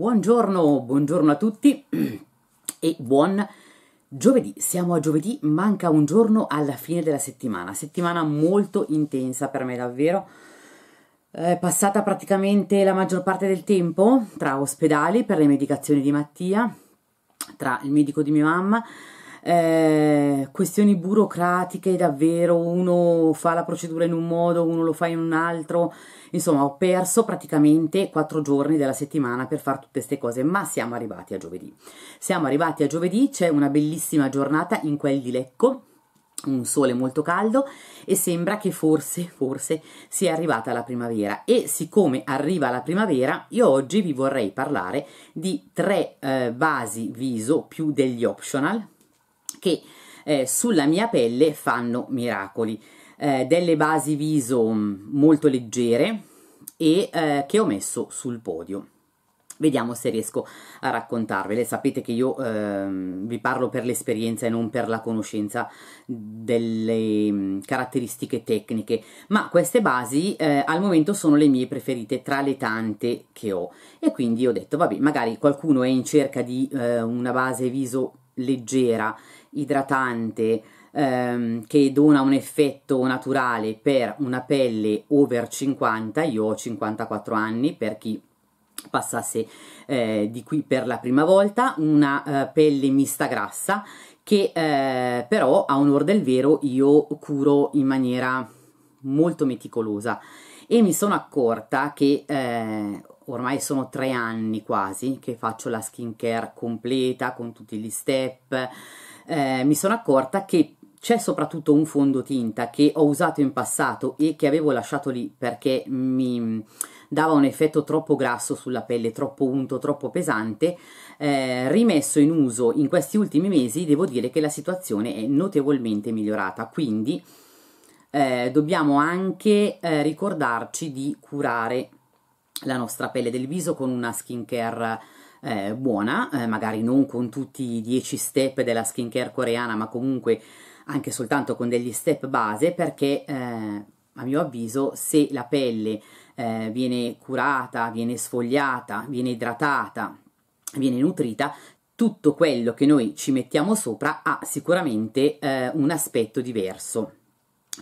Buongiorno, buongiorno a tutti e buon giovedì. Siamo a giovedì, manca un giorno alla fine della settimana. Settimana molto intensa per me davvero. È passata praticamente la maggior parte del tempo tra ospedali per le medicazioni di Mattia, tra il medico di mia mamma, eh, questioni burocratiche, davvero uno fa la procedura in un modo, uno lo fa in un altro. Insomma, ho perso praticamente quattro giorni della settimana per fare tutte queste cose, ma siamo arrivati a giovedì. Siamo arrivati a giovedì, c'è una bellissima giornata in quel di Lecco un sole molto caldo e sembra che forse, forse sia arrivata la primavera e siccome arriva la primavera io oggi vi vorrei parlare di tre eh, vasi viso più degli optional che eh, sulla mia pelle fanno miracoli. Eh, delle basi viso mm, molto leggere e eh, che ho messo sul podio. Vediamo se riesco a raccontarvele. Sapete che io ehm, vi parlo per l'esperienza e non per la conoscenza delle mm, caratteristiche tecniche, ma queste basi eh, al momento sono le mie preferite tra le tante che ho. E quindi ho detto, vabbè, magari qualcuno è in cerca di eh, una base viso leggera, idratante, ehm, che dona un effetto naturale per una pelle over 50, io ho 54 anni per chi passasse eh, di qui per la prima volta, una eh, pelle mista grassa che eh, però a onore del vero io curo in maniera molto meticolosa e mi sono accorta che eh, ormai sono tre anni quasi che faccio la skincare completa con tutti gli step, eh, mi sono accorta che c'è soprattutto un fondotinta che ho usato in passato e che avevo lasciato lì perché mi dava un effetto troppo grasso sulla pelle, troppo unto, troppo pesante, eh, rimesso in uso in questi ultimi mesi devo dire che la situazione è notevolmente migliorata, quindi eh, dobbiamo anche eh, ricordarci di curare la nostra pelle del viso con una skincare eh, buona, eh, magari non con tutti i 10 step della skin care coreana, ma comunque anche soltanto con degli step base, perché eh, a mio avviso se la pelle eh, viene curata, viene sfogliata, viene idratata, viene nutrita, tutto quello che noi ci mettiamo sopra ha sicuramente eh, un aspetto diverso.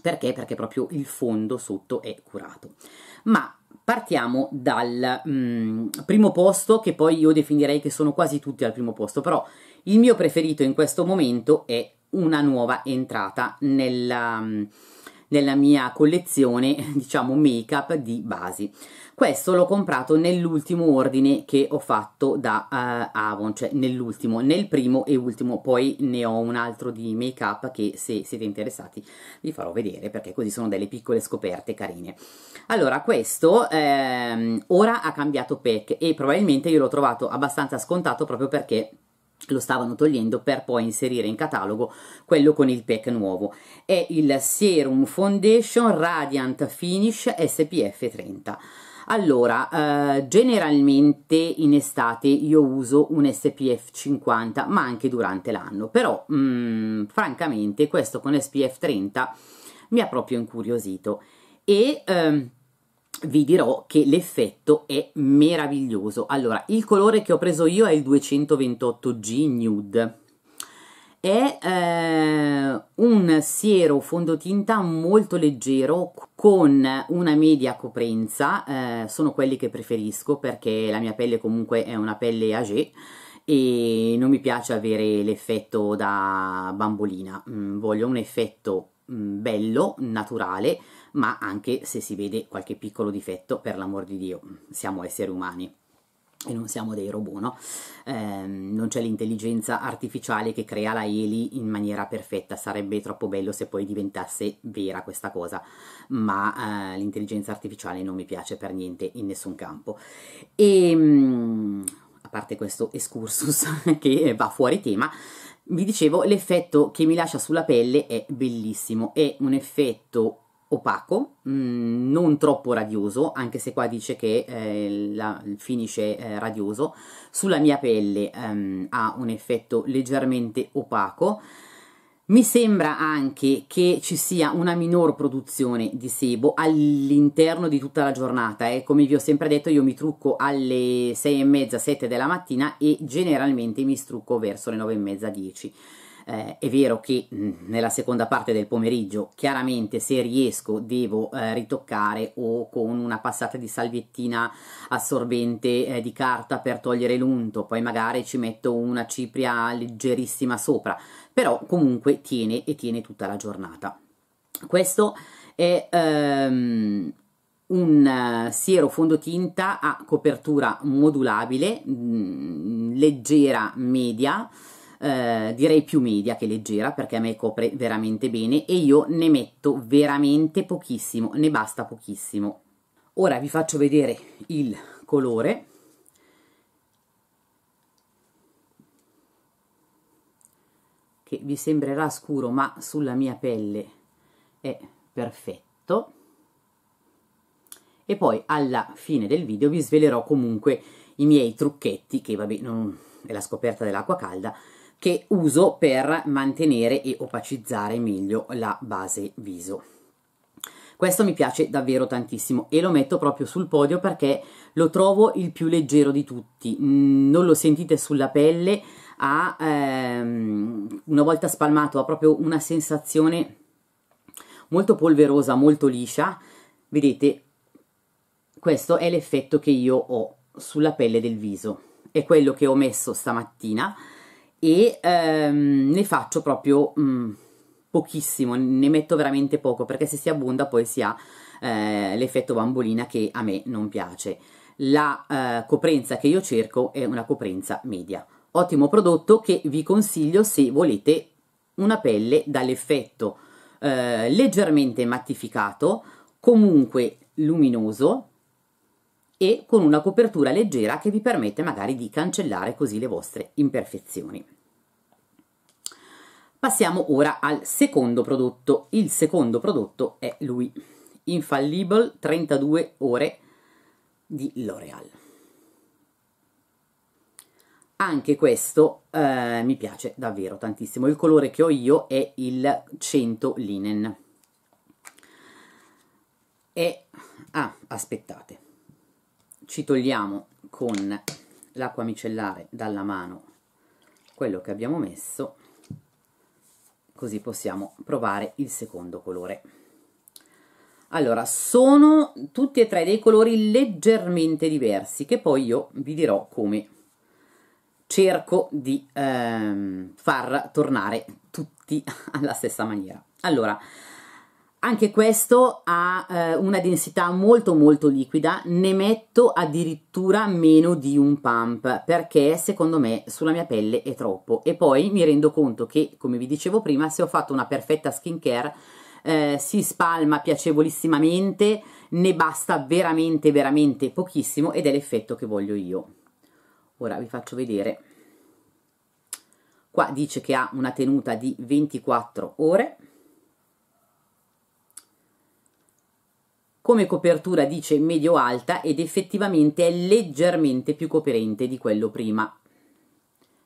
Perché? Perché proprio il fondo sotto è curato. Ma partiamo dal mm, primo posto, che poi io definirei che sono quasi tutti al primo posto, però il mio preferito in questo momento è una nuova entrata nella... Mm, nella mia collezione, diciamo, make up di basi. Questo l'ho comprato nell'ultimo ordine che ho fatto da uh, Avon, cioè nell'ultimo, nel primo e ultimo, poi ne ho un altro di make up che se siete interessati vi farò vedere perché così sono delle piccole scoperte carine. Allora questo ehm, ora ha cambiato pack e probabilmente io l'ho trovato abbastanza scontato proprio perché lo stavano togliendo per poi inserire in catalogo quello con il pack nuovo è il Serum Foundation Radiant Finish SPF 30 allora, eh, generalmente in estate io uso un SPF 50, ma anche durante l'anno, però mh, mm, francamente questo con SPF 30 mi ha proprio incuriosito e ehm, vi dirò che l'effetto è meraviglioso. Allora, il colore che ho preso io è il 228G Nude. È eh, un siero fondotinta molto leggero con una media coprenza, eh, sono quelli che preferisco perché la mia pelle comunque è una pelle age e non mi piace avere l'effetto da bambolina, mm, voglio un effetto mm, bello, naturale, ma anche se si vede qualche piccolo difetto, per l'amor di Dio, mm, siamo esseri umani e non siamo dei robot, no? eh, non c'è l'intelligenza artificiale che crea la Eli in maniera perfetta, sarebbe troppo bello se poi diventasse vera questa cosa, ma eh, l'intelligenza artificiale non mi piace per niente in nessun campo. E ehm, a parte questo excursus che va fuori tema, vi dicevo l'effetto che mi lascia sulla pelle è bellissimo, è un effetto opaco, mh, mm, non troppo radioso, anche se qua dice che eh, la, il finish è eh, radioso, sulla mia pelle ehm, ha un effetto leggermente opaco, mi sembra anche che ci sia una minor produzione di sebo all'interno di tutta la giornata. Eh. Come vi ho sempre detto, io mi trucco alle 6 e mezza, 7 della mattina e generalmente mi strucco verso le 9 e mezza, 10 eh, è vero che mh, mm, nella seconda parte del pomeriggio, chiaramente se riesco devo eh, ritoccare o con una passata di salviettina assorbente eh, di carta per togliere l'unto, poi magari ci metto una cipria leggerissima sopra, però comunque tiene e tiene tutta la giornata. Questo è ehm, un eh, siero fondotinta a copertura modulabile, mh, mm, leggera, media, eh, direi più media che leggera perché a me copre veramente bene e io ne metto veramente pochissimo, ne basta pochissimo. Ora vi faccio vedere il colore. Che vi sembrerà scuro ma sulla mia pelle è perfetto. E poi alla fine del video vi svelerò comunque i miei trucchetti che vabbè non è la scoperta dell'acqua calda che uso per mantenere e opacizzare meglio la base viso. Questo mi piace davvero tantissimo e lo metto proprio sul podio perché lo trovo il più leggero di tutti, mm, non lo sentite sulla pelle, ha ehm, una volta spalmato ha proprio una sensazione molto polverosa, molto liscia, vedete questo è l'effetto che io ho sulla pelle del viso, è quello che ho messo stamattina e ehm, ne faccio proprio mh, mm, pochissimo, ne metto veramente poco perché se si abbonda poi si ha eh, l'effetto bambolina che a me non piace. La eh, coprenza che io cerco è una coprenza media. Ottimo prodotto che vi consiglio se volete una pelle dall'effetto eh, leggermente mattificato, comunque luminoso, e con una copertura leggera che vi permette magari di cancellare così le vostre imperfezioni. Passiamo ora al secondo prodotto. Il secondo prodotto è lui, Infallible 32 ore di L'Oreal. Anche questo eh, mi piace davvero tantissimo. Il colore che ho io è il 100 linen. E... Ah, aspettate ci togliamo con l'acqua micellare dalla mano quello che abbiamo messo così possiamo provare il secondo colore allora sono tutti e tre dei colori leggermente diversi che poi io vi dirò come cerco di ehm, far tornare tutti alla stessa maniera allora anche questo ha eh, una densità molto molto liquida, ne metto addirittura meno di un pump perché secondo me sulla mia pelle è troppo e poi mi rendo conto che come vi dicevo prima se ho fatto una perfetta skincare eh, si spalma piacevolissimamente, ne basta veramente veramente pochissimo ed è l'effetto che voglio io. Ora vi faccio vedere, qua dice che ha una tenuta di 24 ore come copertura dice medio alta ed effettivamente è leggermente più coperente di quello prima.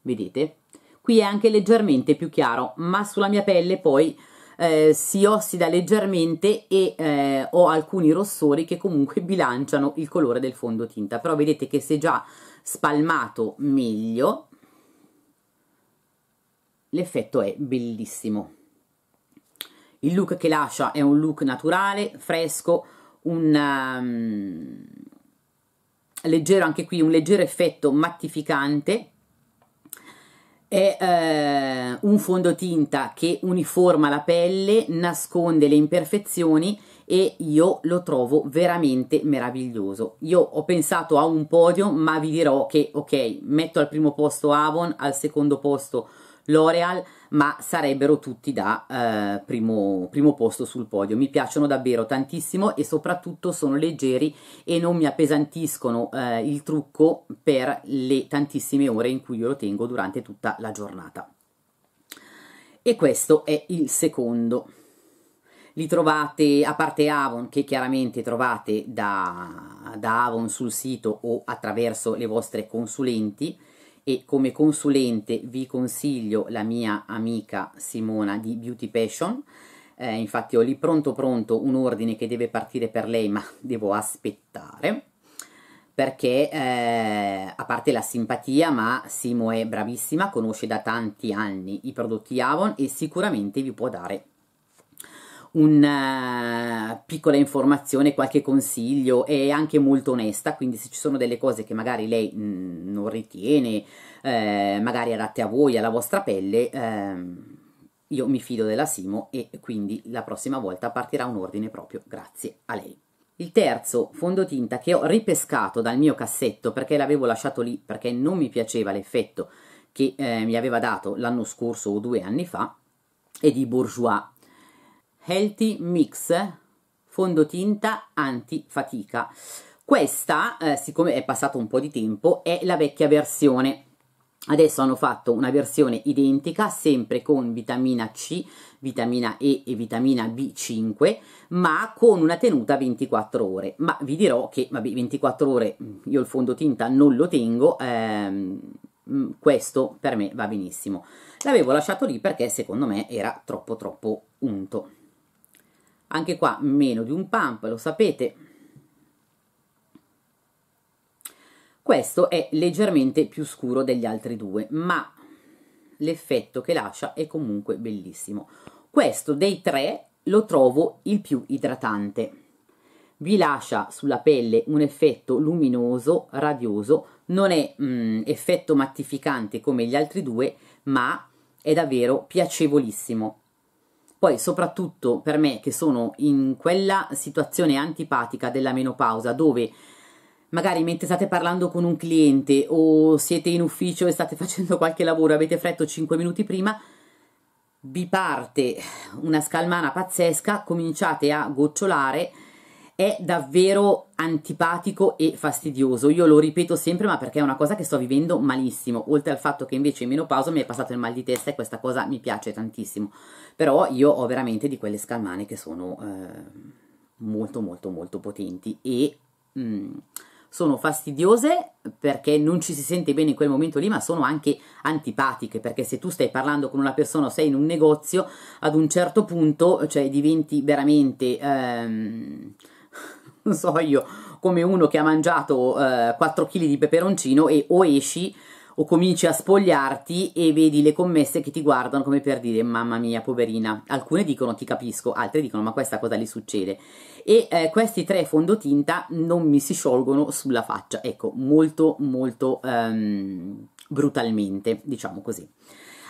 Vedete? Qui è anche leggermente più chiaro, ma sulla mia pelle poi eh, si ossida leggermente e eh, ho alcuni rossori che comunque bilanciano il colore del fondotinta. Però vedete che se già spalmato meglio, l'effetto è bellissimo. Il look che lascia è un look naturale, fresco, un um, leggero, anche qui, un leggero effetto mattificante è eh, un fondotinta che uniforma la pelle, nasconde le imperfezioni e io lo trovo veramente meraviglioso. Io ho pensato a un podio, ma vi dirò che ok, metto al primo posto Avon, al secondo posto L'Oreal, ma sarebbero tutti da eh, primo, primo posto sul podio. Mi piacciono davvero tantissimo e soprattutto sono leggeri e non mi appesantiscono eh, il trucco per le tantissime ore in cui io lo tengo durante tutta la giornata. E questo è il secondo li trovate a parte Avon che chiaramente trovate da, da, Avon sul sito o attraverso le vostre consulenti e come consulente vi consiglio la mia amica Simona di Beauty Passion. Eh, infatti ho lì pronto pronto un ordine che deve partire per lei, ma devo aspettare perché eh, a parte la simpatia, ma Simo è bravissima, conosce da tanti anni i prodotti Avon e sicuramente vi può dare una eh, piccola informazione, qualche consiglio, è anche molto onesta, quindi se ci sono delle cose che magari lei mh, mm, non ritiene, eh, magari adatte a voi, alla vostra pelle, ehm, io mi fido della Simo e quindi la prossima volta partirà un ordine proprio grazie a lei. Il terzo fondotinta che ho ripescato dal mio cassetto perché l'avevo lasciato lì perché non mi piaceva l'effetto che eh, mi aveva dato l'anno scorso o due anni fa è di Bourgeois Healthy Mix fondotinta antifatica. Questa, eh, siccome è passato un po' di tempo, è la vecchia versione. Adesso hanno fatto una versione identica, sempre con vitamina C, vitamina E e vitamina B5, ma con una tenuta 24 ore. Ma vi dirò che, vabbè, 24 ore io il fondotinta non lo tengo, ehm, mm, questo per me va benissimo. L'avevo lasciato lì perché secondo me era troppo troppo unto anche qua meno di un pump lo sapete questo è leggermente più scuro degli altri due ma l'effetto che lascia è comunque bellissimo questo dei tre lo trovo il più idratante vi lascia sulla pelle un effetto luminoso, radioso, non è mm, effetto mattificante come gli altri due, ma è davvero piacevolissimo. Poi soprattutto per me che sono in quella situazione antipatica della menopausa dove magari mentre state parlando con un cliente o siete in ufficio e state facendo qualche lavoro, avete fretto 5 minuti prima, vi parte una scalmana pazzesca, cominciate a gocciolare, è davvero antipatico e fastidioso. Io lo ripeto sempre, ma perché è una cosa che sto vivendo malissimo, oltre al fatto che invece in menopausa mi è passato il mal di testa e questa cosa mi piace tantissimo. Però io ho veramente di quelle scalmane che sono eh, molto molto molto potenti e mh, mm, sono fastidiose perché non ci si sente bene in quel momento lì, ma sono anche antipatiche, perché se tu stai parlando con una persona o sei in un negozio, ad un certo punto, cioè diventi veramente... Ehm, non so io, come uno che ha mangiato eh, 4 kg di peperoncino e o esci o cominci a spogliarti e vedi le commesse che ti guardano come per dire mamma mia poverina alcune dicono ti capisco altre dicono ma questa cosa gli succede e eh, questi tre fondotinta non mi si sciolgono sulla faccia ecco molto molto ehm, brutalmente diciamo così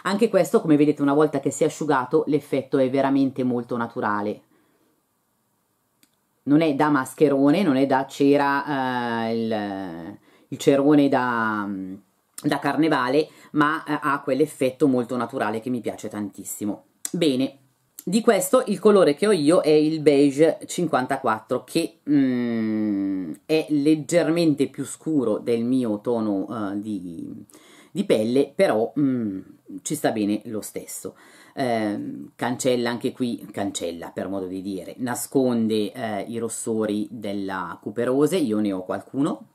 anche questo come vedete una volta che si è asciugato l'effetto è veramente molto naturale non è da mascherone, non è da cera, eh, il, il, cerone da, mm, da carnevale, ma eh, ha quell'effetto molto naturale che mi piace tantissimo. Bene, di questo il colore che ho io è il beige 54 che mm, è leggermente più scuro del mio tono uh, di, di, pelle però mm, ci sta bene lo stesso eh, cancella anche qui, cancella per modo di dire, nasconde eh, i rossori della cuperose, io ne ho qualcuno,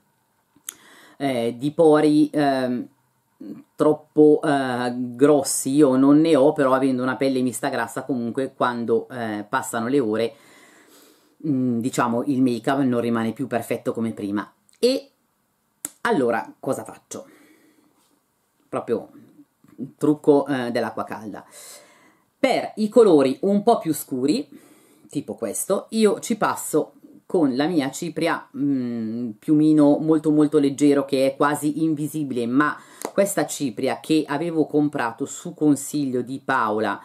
eh, di pori ehm, troppo eh, grossi io non ne ho, però avendo una pelle mista grassa comunque quando eh, passano le ore mm, diciamo il make up non rimane più perfetto come prima e allora cosa faccio? proprio trucco eh, dell'acqua calda. Per i colori un po' più scuri, tipo questo, io ci passo con la mia cipria mh, mm, piumino molto molto leggero che è quasi invisibile, ma questa cipria che avevo comprato su consiglio di Paola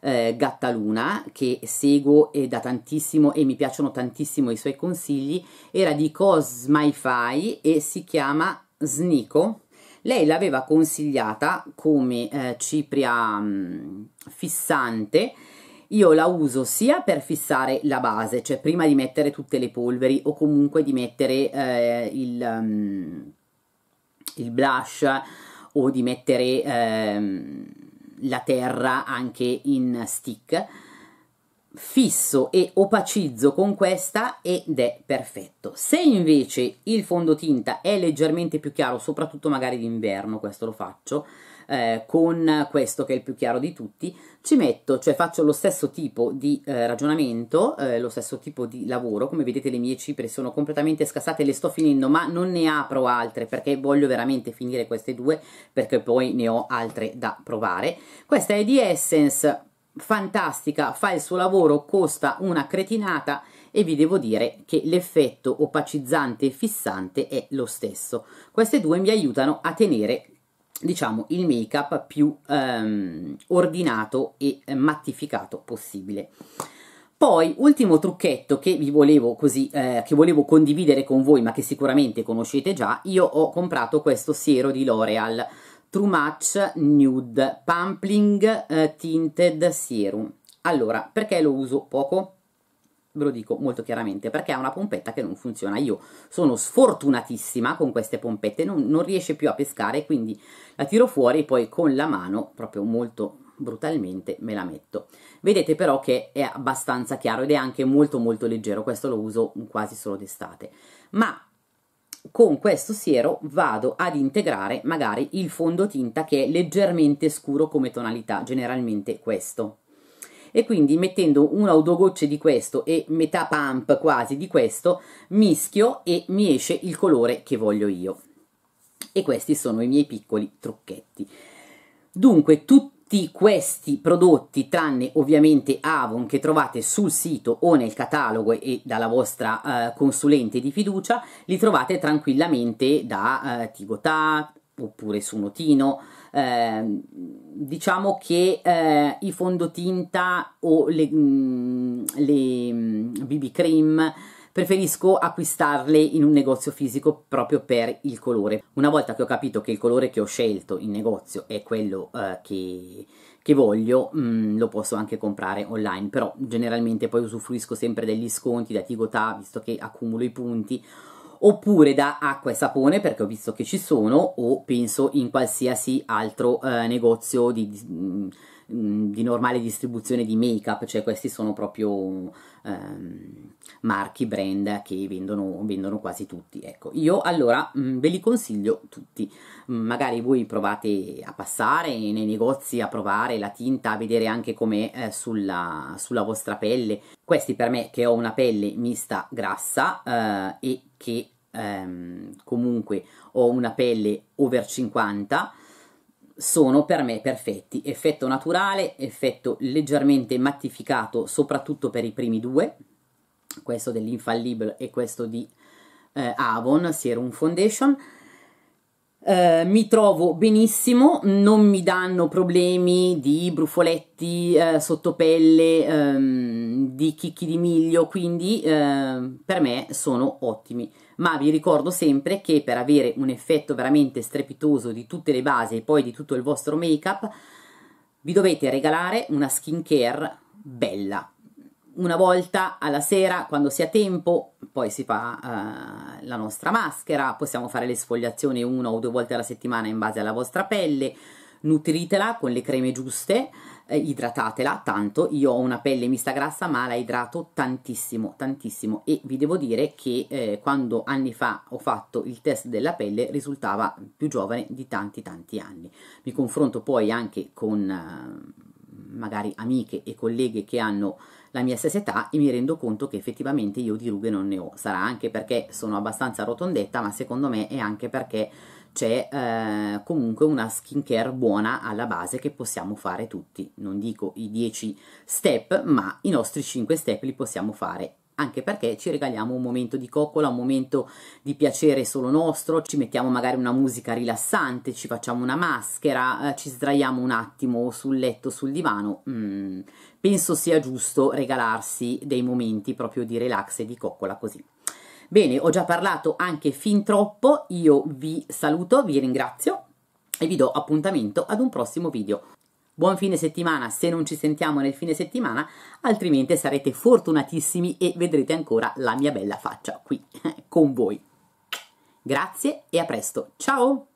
eh, Gattaluna, che seguo eh, da tantissimo e mi piacciono tantissimo i suoi consigli, era di Cosmify e si chiama Snico lei l'aveva consigliata come eh, cipria mh, mm, fissante. Io la uso sia per fissare la base, cioè prima di mettere tutte le polveri o comunque di mettere eh, il, um, il, blush o di mettere eh, la terra anche in stick fisso e opacizzo con questa ed è perfetto. Se invece il fondotinta è leggermente più chiaro, soprattutto magari d'inverno, questo lo faccio, eh, con questo che è il più chiaro di tutti, ci metto, cioè faccio lo stesso tipo di eh, ragionamento, eh, lo stesso tipo di lavoro, come vedete le mie cipre sono completamente scassate, le sto finendo ma non ne apro altre perché voglio veramente finire queste due perché poi ne ho altre da provare. Questa è di Essence fantastica, fa il suo lavoro, costa una cretinata e vi devo dire che l'effetto opacizzante e fissante è lo stesso. Queste due mi aiutano a tenere diciamo il make up più ehm, ordinato e mattificato possibile. Poi, ultimo trucchetto che vi volevo così, eh, che volevo condividere con voi, ma che sicuramente conoscete già, io ho comprato questo siero di L'Oreal Too Much Nude Pumpling eh, Tinted Serum. Allora, perché lo uso poco? Ve lo dico molto chiaramente, perché è una pompetta che non funziona. Io sono sfortunatissima con queste pompette, non, non riesce più a pescare, quindi la tiro fuori e poi con la mano, proprio molto brutalmente me la metto. Vedete però che è abbastanza chiaro ed è anche molto molto leggero, questo lo uso quasi solo d'estate. Ma con questo siero vado ad integrare magari il fondotinta che è leggermente scuro come tonalità, generalmente questo. E quindi mettendo una o due gocce di questo e metà pump quasi di questo, mischio e mi esce il colore che voglio io. E questi sono i miei piccoli trucchetti. Dunque, tutto tutti questi prodotti, tranne ovviamente Avon che trovate sul sito o nel catalogo e dalla vostra eh, consulente di fiducia, li trovate tranquillamente da eh, Tigotà oppure su Notino. Eh, diciamo che eh, i fondotinta o le, mh, mm, le mh, mm, BB cream preferisco acquistarle in un negozio fisico proprio per il colore. Una volta che ho capito che il colore che ho scelto in negozio è quello eh, che, che, voglio, mh, mm, lo posso anche comprare online, però generalmente poi usufruisco sempre degli sconti da Tigotà, visto che accumulo i punti, oppure da acqua e sapone perché ho visto che ci sono o penso in qualsiasi altro eh, negozio di, di, mm, di normale distribuzione di make up, cioè questi sono proprio ehm, marchi, brand che vendono, vendono, quasi tutti. Ecco, io allora mh, mm, ve li consiglio tutti. Mm, magari voi provate a passare nei negozi, a provare la tinta, a vedere anche com'è eh, sulla, sulla, vostra pelle. Questi per me che ho una pelle mista grassa eh, e che ehm, comunque ho una pelle over 50 sono per me perfetti. Effetto naturale, effetto leggermente mattificato, soprattutto per i primi due, questo dell'Infallible e questo di eh, Avon, Serum Foundation. Eh, mi trovo benissimo, non mi danno problemi di brufoletti, eh, sottopelle, ehm, di chicchi di miglio, quindi eh, per me sono ottimi ma vi ricordo sempre che per avere un effetto veramente strepitoso di tutte le basi e poi di tutto il vostro make up vi dovete regalare una skincare bella una volta alla sera quando si ha tempo, poi si fa uh, la nostra maschera, possiamo fare le sfogliazioni una o due volte alla settimana in base alla vostra pelle, nutritela con le creme giuste eh, idratatela tanto. Io ho una pelle mista grassa, ma la idrato tantissimo, tantissimo. E vi devo dire che eh, quando anni fa ho fatto il test della pelle risultava più giovane di tanti, tanti anni. Mi confronto poi anche con eh, magari amiche e colleghe che hanno la mia stessa età e mi rendo conto che effettivamente io di rughe non ne ho. Sarà anche perché sono abbastanza rotondetta, ma secondo me è anche perché c'è eh, comunque una skincare buona alla base che possiamo fare tutti. Non dico i 10 step, ma i nostri 5 step li possiamo fare anche perché ci regaliamo un momento di coccola, un momento di piacere solo nostro, ci mettiamo magari una musica rilassante, ci facciamo una maschera, eh, ci sdraiamo un attimo sul letto, sul divano. Mm, penso sia giusto regalarsi dei momenti proprio di relax e di coccola così. Bene, ho già parlato anche fin troppo, io vi saluto, vi ringrazio e vi do appuntamento ad un prossimo video. Buon fine settimana se non ci sentiamo nel fine settimana, altrimenti sarete fortunatissimi e vedrete ancora la mia bella faccia qui con voi. Grazie e a presto, ciao!